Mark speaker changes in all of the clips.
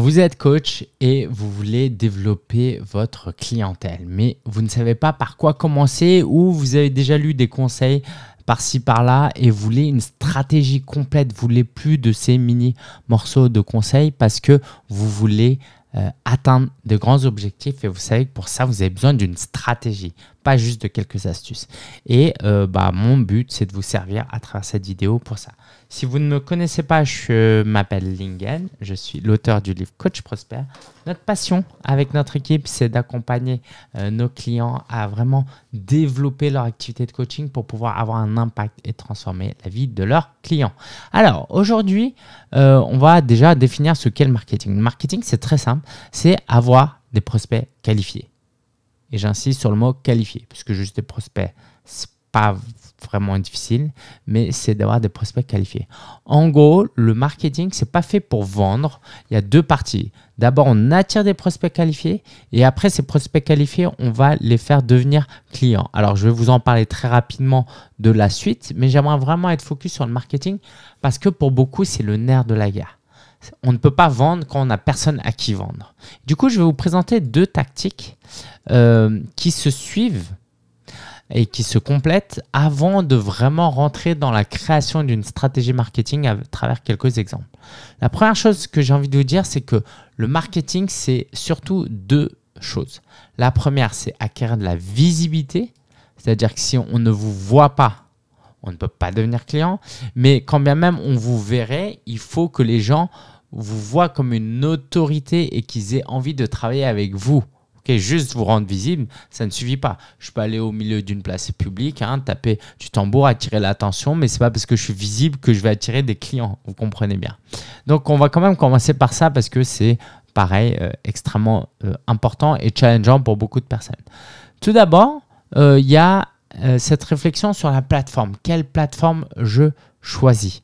Speaker 1: Vous êtes coach et vous voulez développer votre clientèle, mais vous ne savez pas par quoi commencer ou vous avez déjà lu des conseils par-ci par-là et vous voulez une stratégie complète, vous voulez plus de ces mini morceaux de conseils parce que vous voulez euh, atteindre de grands objectifs et vous savez que pour ça vous avez besoin d'une stratégie, pas juste de quelques astuces. Et euh, bah, mon but, c'est de vous servir à travers cette vidéo pour ça. Si vous ne me connaissez pas, je m'appelle Lingen, je suis l'auteur du livre Coach Prosper. Notre passion avec notre équipe, c'est d'accompagner euh, nos clients à vraiment développer leur activité de coaching pour pouvoir avoir un impact et transformer la vie de leurs clients. Alors aujourd'hui, euh, on va déjà définir ce qu'est le marketing. Le marketing, c'est très simple, c'est avoir des prospects qualifiés. Et j'insiste sur le mot qualifié, puisque juste des prospects, n'est pas vraiment difficile, mais c'est d'avoir des prospects qualifiés. En gros, le marketing, c'est pas fait pour vendre. Il y a deux parties. D'abord, on attire des prospects qualifiés et après ces prospects qualifiés, on va les faire devenir clients. Alors, je vais vous en parler très rapidement de la suite, mais j'aimerais vraiment être focus sur le marketing parce que pour beaucoup, c'est le nerf de la guerre on ne peut pas vendre quand on n'a personne à qui vendre. Du coup, je vais vous présenter deux tactiques euh, qui se suivent et qui se complètent avant de vraiment rentrer dans la création d'une stratégie marketing à travers quelques exemples. La première chose que j'ai envie de vous dire, c'est que le marketing, c'est surtout deux choses. La première, c'est acquérir de la visibilité, c'est-à-dire que si on ne vous voit pas, on ne peut pas devenir client, mais quand bien même on vous verrait, il faut que les gens vous voient comme une autorité et qu'ils aient envie de travailler avec vous. Ok, juste vous rendre visible, ça ne suffit pas. Je peux aller au milieu d'une place publique, hein, taper du tambour, attirer l'attention, mais c'est pas parce que je suis visible que je vais attirer des clients. Vous comprenez bien. Donc on va quand même commencer par ça parce que c'est pareil euh, extrêmement euh, important et challengeant pour beaucoup de personnes. Tout d'abord, euh, il y a cette réflexion sur la plateforme. Quelle plateforme je choisis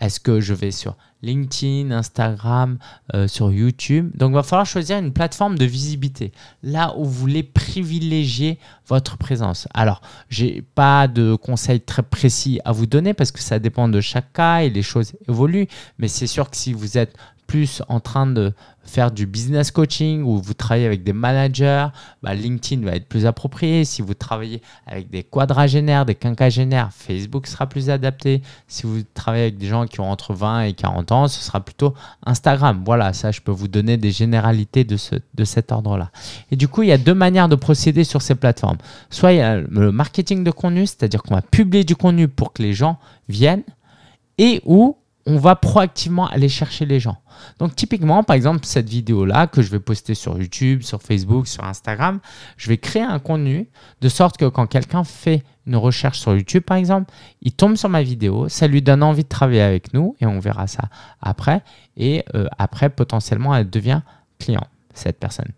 Speaker 1: est-ce que je vais sur LinkedIn, Instagram, euh, sur YouTube Donc, il va falloir choisir une plateforme de visibilité, là où vous voulez privilégier votre présence. Alors, je n'ai pas de conseils très précis à vous donner parce que ça dépend de chaque cas et les choses évoluent, mais c'est sûr que si vous êtes plus en train de faire du business coaching ou vous travaillez avec des managers, bah, LinkedIn va être plus approprié. Si vous travaillez avec des quadragénaires, des quinquagénaires, Facebook sera plus adapté. Si vous travaillez avec des gens qui ont entre 20 et 40 ans, ce sera plutôt Instagram. Voilà, ça, je peux vous donner des généralités de, ce, de cet ordre-là. Et du coup, il y a deux manières de procéder sur ces plateformes. Soit le marketing de contenu, c'est-à-dire qu'on va publier du contenu pour que les gens viennent, et ou on va proactivement aller chercher les gens. Donc typiquement, par exemple, cette vidéo-là que je vais poster sur YouTube, sur Facebook, sur Instagram, je vais créer un contenu de sorte que quand quelqu'un fait une recherche sur YouTube, par exemple, il tombe sur ma vidéo, ça lui donne envie de travailler avec nous et on verra ça après. Et euh, après, potentiellement, elle devient client, cette personne.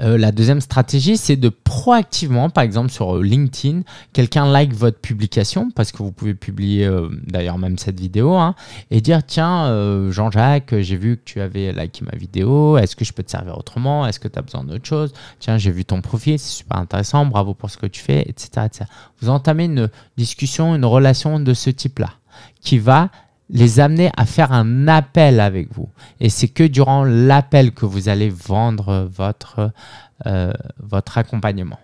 Speaker 1: Euh, la deuxième stratégie, c'est de proactivement, par exemple sur euh, LinkedIn, quelqu'un like votre publication, parce que vous pouvez publier euh, d'ailleurs même cette vidéo, hein, et dire tiens, Jean-Jacques, j'ai vu que tu avais liké ma vidéo, est-ce que je peux te servir autrement Est-ce que tu as besoin d'autre chose Tiens, j'ai vu ton profil, c'est super intéressant, bravo pour ce que tu fais, etc. etc. Vous entamez une discussion, une relation de ce type-là, qui va les amener à faire un appel avec vous. Et c'est que durant l'appel que vous allez vendre votre, euh, votre accompagnement.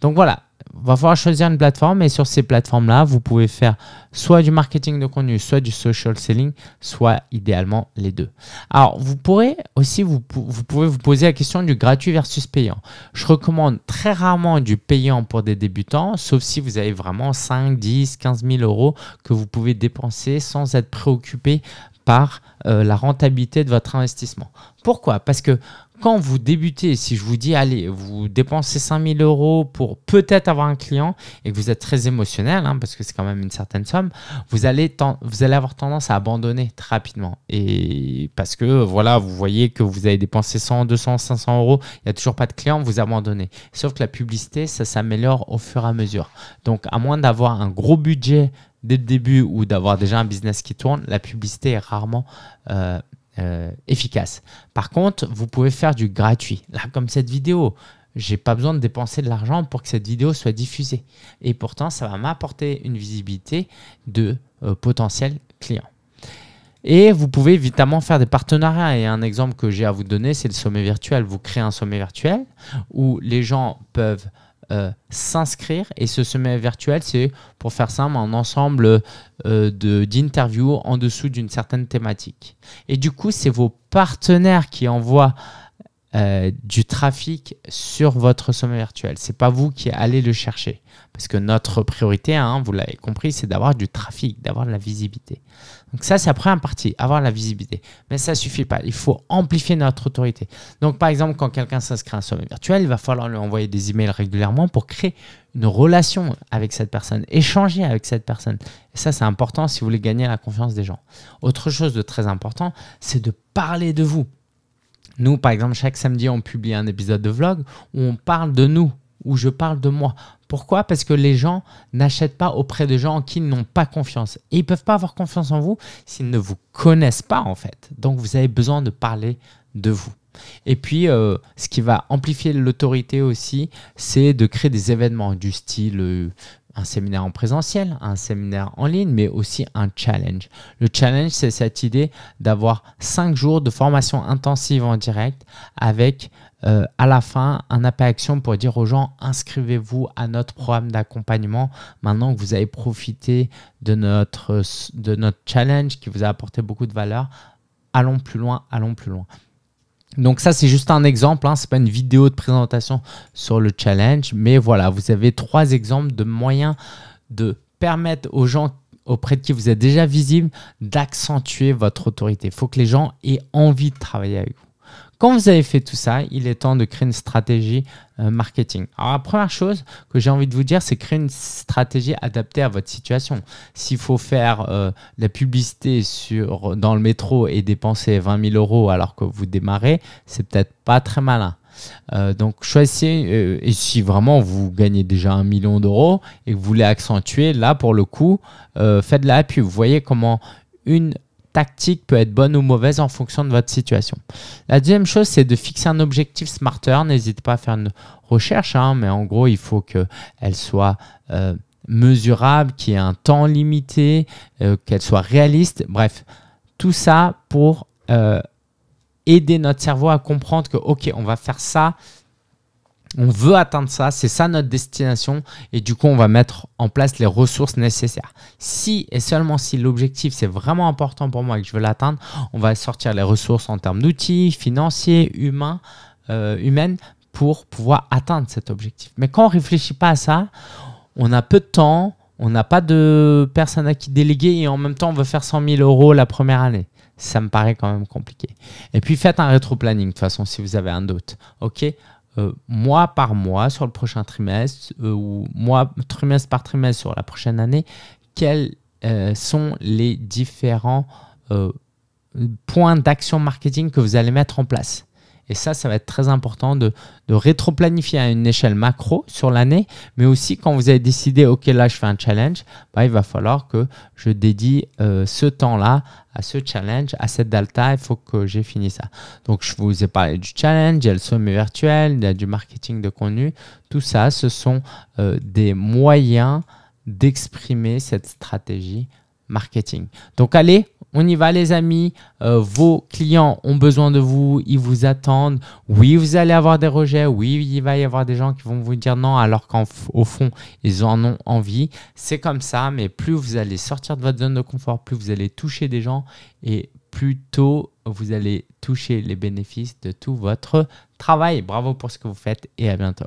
Speaker 1: Donc voilà, va falloir choisir une plateforme et sur ces plateformes-là, vous pouvez faire soit du marketing de contenu, soit du social selling, soit idéalement les deux. Alors, vous pourrez aussi vous, vous pouvez vous poser la question du gratuit versus payant. Je recommande très rarement du payant pour des débutants, sauf si vous avez vraiment 5, 10, 15 000 euros que vous pouvez dépenser sans être préoccupé par euh, la rentabilité de votre investissement. Pourquoi Parce que quand vous débutez, si je vous dis, allez, vous dépensez 5000 euros pour peut-être avoir un client et que vous êtes très émotionnel, hein, parce que c'est quand même une certaine somme, vous allez, vous allez avoir tendance à abandonner très rapidement. Et parce que, voilà, vous voyez que vous avez dépensé 100, 200, 500 euros, il n'y a toujours pas de client, vous abandonnez. Sauf que la publicité, ça s'améliore au fur et à mesure. Donc, à moins d'avoir un gros budget dès le début ou d'avoir déjà un business qui tourne, la publicité est rarement euh, euh, efficace. Par contre, vous pouvez faire du gratuit. Là, comme cette vidéo, j'ai pas besoin de dépenser de l'argent pour que cette vidéo soit diffusée. Et pourtant, ça va m'apporter une visibilité de euh, potentiels clients. Et vous pouvez évidemment faire des partenariats. Et un exemple que j'ai à vous donner, c'est le sommet virtuel. Vous créez un sommet virtuel où les gens peuvent euh, s'inscrire et ce sommet virtuel, c'est pour faire simple un ensemble euh, de d'interviews en dessous d'une certaine thématique. Et du coup, c'est vos partenaires qui envoient euh, du trafic sur votre sommet virtuel. C'est pas vous qui allez le chercher. Parce que notre priorité, hein, vous l'avez compris, c'est d'avoir du trafic, d'avoir de la visibilité. Donc ça, c'est la première partie, avoir la visibilité. Mais ça suffit pas. Il faut amplifier notre autorité. Donc par exemple, quand quelqu'un s'inscrit à un sommet virtuel, il va falloir lui envoyer des emails régulièrement pour créer une relation avec cette personne, échanger avec cette personne. Et ça, c'est important si vous voulez gagner la confiance des gens. Autre chose de très important, c'est de parler de vous nous, par exemple, chaque samedi, on publie un épisode de vlog où on parle de nous, où je parle de moi. Pourquoi Parce que les gens n'achètent pas auprès de gens en qui ils n'ont pas confiance. Et ils ne peuvent pas avoir confiance en vous s'ils ne vous connaissent pas, en fait. Donc, vous avez besoin de parler de vous. Et puis, euh, ce qui va amplifier l'autorité aussi, c'est de créer des événements du style euh, un séminaire en présentiel, un séminaire en ligne, mais aussi un challenge. Le challenge, c'est cette idée d'avoir cinq jours de formation intensive en direct avec euh, à la fin un appel action pour dire aux gens inscrivez-vous à notre programme d'accompagnement maintenant que vous avez profité de notre, de notre challenge qui vous a apporté beaucoup de valeur. Allons plus loin, allons plus loin. Donc ça, c'est juste un exemple, hein. c'est ce n'est pas une vidéo de présentation sur le challenge, mais voilà, vous avez trois exemples de moyens de permettre aux gens auprès de qui vous êtes déjà visible d'accentuer votre autorité. Il faut que les gens aient envie de travailler avec vous. Quand vous avez fait tout ça, il est temps de créer une stratégie euh, marketing. Alors la première chose que j'ai envie de vous dire, c'est créer une stratégie adaptée à votre situation. S'il faut faire euh, la publicité sur, dans le métro et dépenser 20 000 euros alors que vous démarrez, c'est peut-être pas très malin. Euh, donc choisissez, et si vraiment vous gagnez déjà un million d'euros et que vous voulez accentuer, là pour le coup, faites de la pub. Vous voyez comment une tactique peut être bonne ou mauvaise en fonction de votre situation. La deuxième chose, c'est de fixer un objectif smarter. N'hésitez pas à faire une recherche, hein, mais en gros, il faut qu'elle soit euh, mesurable, qu'il y ait un temps limité, euh, qu'elle soit réaliste. Bref, tout ça pour euh, aider notre cerveau à comprendre que, OK, on va faire ça on veut atteindre ça, c'est ça notre destination, et du coup on va mettre en place les ressources nécessaires. Si et seulement si l'objectif c'est vraiment important pour moi et que je veux l'atteindre, on va sortir les ressources en termes d'outils financiers, humains, euh, humaines, pour pouvoir atteindre cet objectif. Mais quand on réfléchit pas à ça, on a peu de temps, on n'a pas de personne à qui déléguer et en même temps on veut faire 100 000 euros la première année. Ça me paraît quand même compliqué. Et puis faites un rétro-planning de toute façon si vous avez un doute. Ok, euh, mois par mois sur le prochain trimestre euh, ou mois, trimestre par trimestre sur la prochaine année, quels euh, sont les différents points d'action marketing que vous allez mettre en place. Et ça, ça va être très important de, rétro-planifier à une échelle macro sur l'année, mais aussi quand vous avez décidé, OK, là, je fais un challenge, bah, il va falloir que je dédie euh, ce temps-là à ce challenge, à cette delta, il faut que j'ai fini ça. Donc, je vous ai parlé du challenge, il y a le sommet virtuel, il y a du marketing de contenu. Tout ça, ce sont euh, des moyens d'exprimer cette stratégie marketing. Donc, allez, on y va les amis, euh, vos clients ont besoin de vous, ils vous attendent. Oui, vous allez avoir des rejets, oui, il va y avoir des gens qui vont vous dire non alors qu'au fond, ils en ont envie. C'est comme ça, mais plus vous allez sortir de votre zone de confort, plus vous allez toucher des gens et plus tôt vous allez toucher les bénéfices de tout votre travail. Bravo pour ce que vous faites et à bientôt.